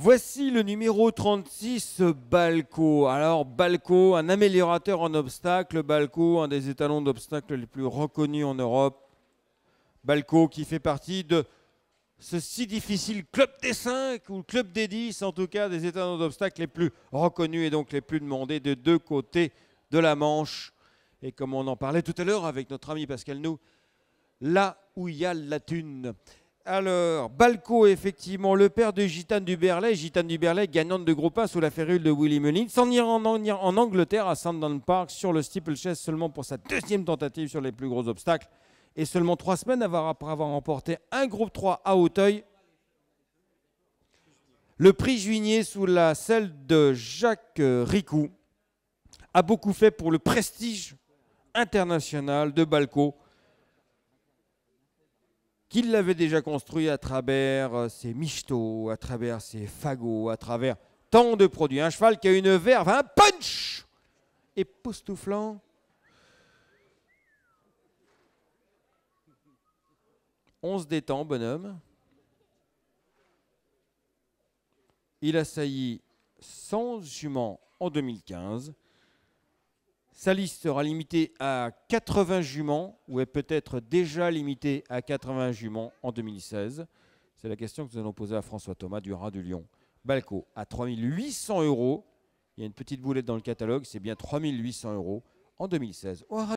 Voici le numéro 36, Balco. Alors, Balco, un améliorateur en obstacles. Balco, un des étalons d'obstacles les plus reconnus en Europe. Balco qui fait partie de ce si difficile club des 5 ou club des 10, en tout cas des étalons d'obstacles les plus reconnus et donc les plus demandés de deux côtés de la Manche. Et comme on en parlait tout à l'heure avec notre ami Pascal Nou, là où il y a la thune. Alors, Balco, effectivement, le père de Gitane du Berlay. Gitane du Berlay, gagnante de groupe 1 sous la férule de Willy Mullins. S'en ira en, Angleterre, à Sandown Park, sur le steeplechase seulement pour sa deuxième tentative sur les plus gros obstacles. Et seulement trois semaines après avoir remporté un groupe 3 à Hauteuil. Le prix juinier sous la selle de Jacques Ricou a beaucoup fait pour le prestige international de Balco qu'il l'avait déjà construit à travers euh, ses michetots, à travers ses fagots, à travers tant de produits. Un cheval qui a une verve, un punch époustouflant. On se détend, bonhomme. Il a sailli sans jument en 2015. Sa liste sera limitée à 80 juments, ou est peut-être déjà limitée à 80 juments en 2016. C'est la question que nous allons poser à François Thomas du Rat du Lyon. Balco, à 3800 euros, il y a une petite boulette dans le catalogue, c'est bien 3800 euros en 2016.